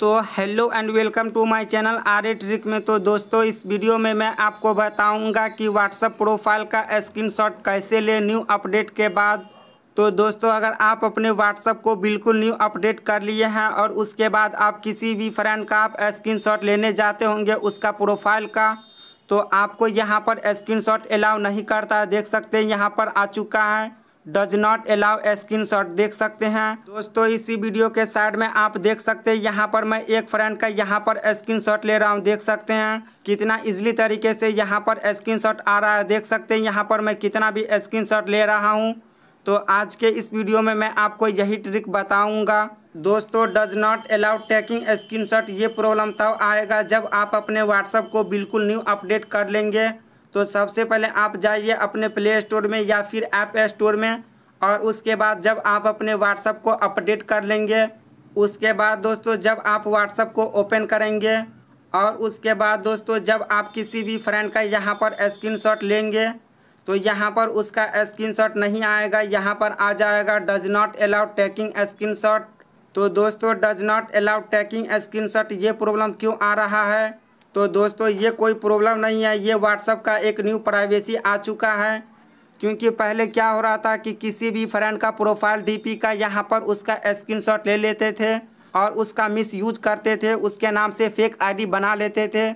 तो hello and welcome to my channel R A trick में तो दोस्तों इस वीडियो में मैं आपको बताऊंगा कि व्हाट्सअप प्रोफाइल का स्क्रीनशॉट कैसे ले न्यू अपडेट के बाद तो दोस्तों अगर आप अपने व्हाट्सअप को बिल्कुल न्यू अपडेट कर लिए हैं और उसके बाद आप किसी भी फ्रेंड का आप स्क्रीन लेने जाते होंगे उसका प्रोफाइल का तो आपको यहाँ पर स्क्रीन अलाउ नहीं करता देख सकते यहाँ पर आ चुका है does not allow screenshot देख सकते हैं दोस्तों इसी वीडियो के साइड में आप देख सकते हैं यहाँ पर मैं एक फ्रेंड का यहाँ पर स्क्रीन शॉट ले रहा हूँ देख सकते हैं कितना इजली तरीके से यहाँ पर स्क्रीन शॉट आ रहा है देख सकते हैं यहाँ पर मैं कितना भी स्क्रीन शॉट ले रहा हूँ तो आज के इस वीडियो में मैं आपको यही ट्रिक बताऊंगा दोस्तों does not allow taking screenshot ये प्रॉब्लम तब आएगा जब आप अपने व्हाट्सअप को बिल्कुल न्यू अपडेट कर लेंगे तो सबसे पहले आप जाइए अपने प्ले स्टोर में या फिर ऐप स्टोर में और उसके बाद जब आप अपने व्हाट्सअप को अपडेट कर लेंगे उसके बाद दोस्तों जब आप व्हाट्सअप को ओपन करेंगे और उसके बाद दोस्तों जब आप किसी भी फ्रेंड का यहाँ पर स्क्रीनशॉट लेंगे तो यहाँ पर उसका स्क्रीनशॉट नहीं आएगा यहाँ पर आ जाएगा does not allow taking screenshot तो दोस्तों does not allow taking screenshot ये प्रॉब्लम क्यों आ रहा है तो दोस्तों ये कोई प्रॉब्लम नहीं है ये व्हाट्सअप का एक न्यू प्राइवेसी आ चुका है क्योंकि पहले क्या हो रहा था कि किसी भी फ्रेंड का प्रोफाइल डीपी का यहाँ पर उसका स्क्रीनशॉट ले लेते थे और उसका मिस यूज करते थे उसके नाम से फेक आईडी बना लेते थे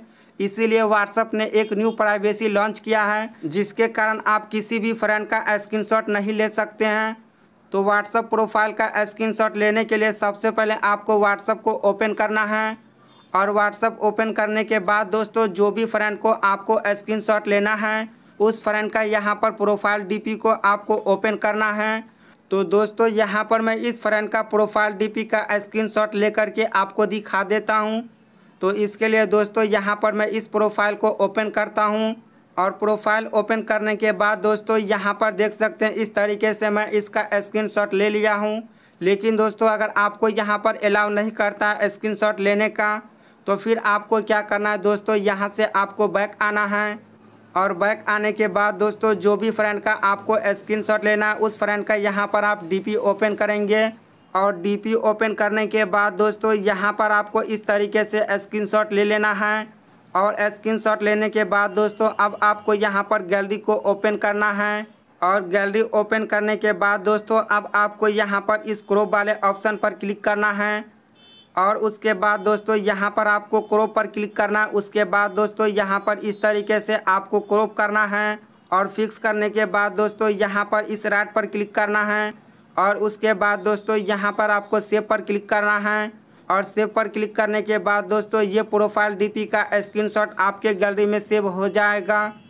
इसीलिए व्हाट्सअप ने एक न्यू प्राइवेसी लॉन्च किया है जिसके कारण आप किसी भी फ्रेंड का स्क्रीनशॉट नहीं ले सकते हैं तो व्हाट्सअप प्रोफाइल का स्क्रीनशॉट लेने के लिए सबसे पहले आपको व्हाट्सअप को ओपन करना है और व्हाट्सअप ओपन करने के बाद दोस्तों जो भी फ्रेंड को आपको स्क्रीनशॉट लेना है उस फ्रेंड का यहाँ पर प्रोफाइल डीपी को आपको ओपन करना है तो दोस्तों यहाँ पर मैं इस फ्रेंड का प्रोफाइल डीपी का स्क्रीनशॉट लेकर के आपको दिखा देता हूँ तो इसके लिए दोस्तों यहाँ पर मैं इस प्रोफाइल को ओपन करता हूँ और प्रोफाइल ओपन करने के बाद दोस्तों यहाँ पर देख सकते हैं इस तरीके से मैं इसका स्क्रीनशॉट ले लिया हूँ लेकिन दोस्तों अगर आपको यहाँ पर अलाउ नहीं करता स्क्रीन लेने का तो फिर आपको क्या करना है दोस्तों यहाँ से आपको बैक आना है और बैक आने के बाद दोस्तों जो भी फ्रेंड का आपको स्क्रीनशॉट लेना है उस फ्रेंड का यहाँ पर आप डीपी ओपन करेंगे और डीपी ओपन करने के बाद दोस्तों यहाँ पर आपको इस तरीके से स्क्रीनशॉट ले लेना है और स्क्रीनशॉट लेने के बाद दोस्तों अब आपको यहाँ पर गैलरी को ओपन करना है और गैलरी ओपन करने के बाद दोस्तों अब आपको यहाँ पर इस क्रोप वाले ऑप्शन पर क्लिक करना है और उसके बाद दोस्तों यहाँ पर आपको क्रोप पर क्लिक करना है उसके बाद दोस्तों यहाँ पर इस तरीके से आपको क्रोप करना है और फिक्स करने के बाद दोस्तों यहाँ पर इस राइट पर क्लिक करना है और उसके बाद दोस्तों यहाँ पर आपको सेव पर क्लिक करना है और सेव पर क्लिक करने के बाद दोस्तों ये प्रोफाइल डीपी का स्क्रीनशॉट आपके गैलरी में सेव हो जाएगा